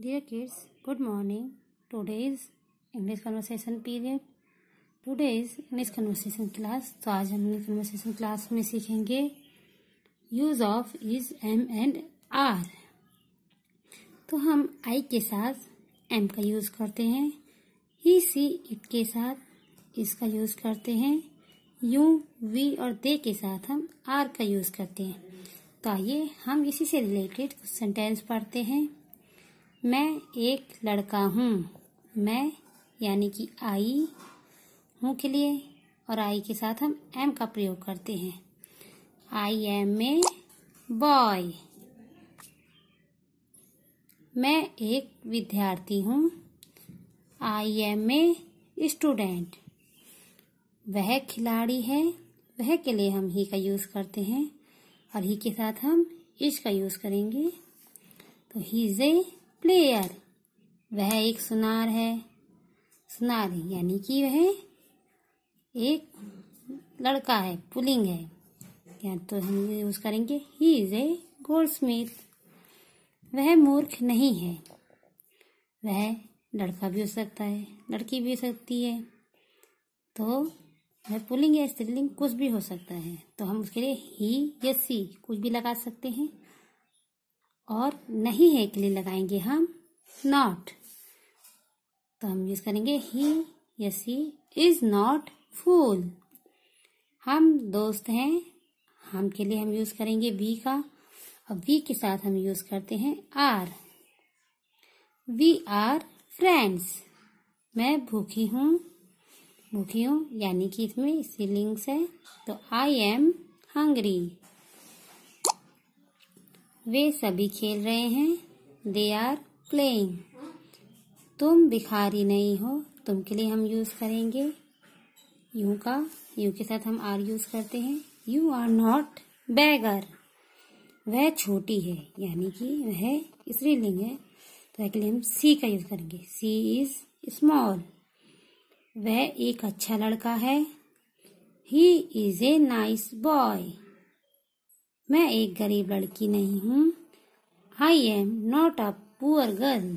dear kids good morning Today is English conversation period Today is English conversation class तो आज हम English conversation class में सीखेंगे use of is am and are तो हम आई के साथ एम का यूज करते हैं ही सी इट के साथ इसका यूज करते हैं यू वी और दे के साथ हम आर का यूज करते हैं तो आइए हम इसी से रिलेटेड कुछ सेंटेंस पढ़ते हैं मैं एक लड़का हूँ मैं यानी कि आई हूँ के लिए और आई के साथ हम एम का प्रयोग करते हैं आई एम ए बॉय मैं एक विद्यार्थी हूँ आई एम ए स्टूडेंट वह खिलाड़ी है वह के लिए हम ही का यूज़ करते हैं और ही के साथ हम इश का यूज़ करेंगे तो ही इज़ ए प्लेयर वह एक सुनार है सुनार यानी कि वह एक लड़का है पुलिंग है या तो हम यूज करेंगे he is a goldsmith वह मूर्ख नहीं है वह लड़का भी हो सकता है लड़की भी हो सकती है तो वह पुलिंग या स्त्रीलिंग कुछ भी हो सकता है तो हम उसके लिए ही या सी कुछ भी लगा सकते हैं और नहीं है के लिए लगाएंगे हम नॉट तो हम यूज करेंगे he yes he is not fool हम दोस्त हैं हम के लिए हम यूज करेंगे वी का और वी के साथ हम यूज करते हैं आर वी आर फ्रेंड्स मैं भूखी हूँ भूखी हूँ यानी कि इसमें इसकी है तो आई एम हंग्री वे सभी खेल रहे हैं दे आर प्लेइंग तुम भिखारी नहीं हो तुम के लिए हम यूज़ करेंगे यू का यू के साथ हम आर यूज़ करते हैं यू आर नॉट बैगर वह छोटी है यानी कि वह स्त्रीलिंग है तो वह के लिए हम सी का यूज़ करेंगे सी इज स्मॉल वह एक अच्छा लड़का है he is a nice boy मैं एक गरीब लड़की नहीं हूँ I am not a poor girl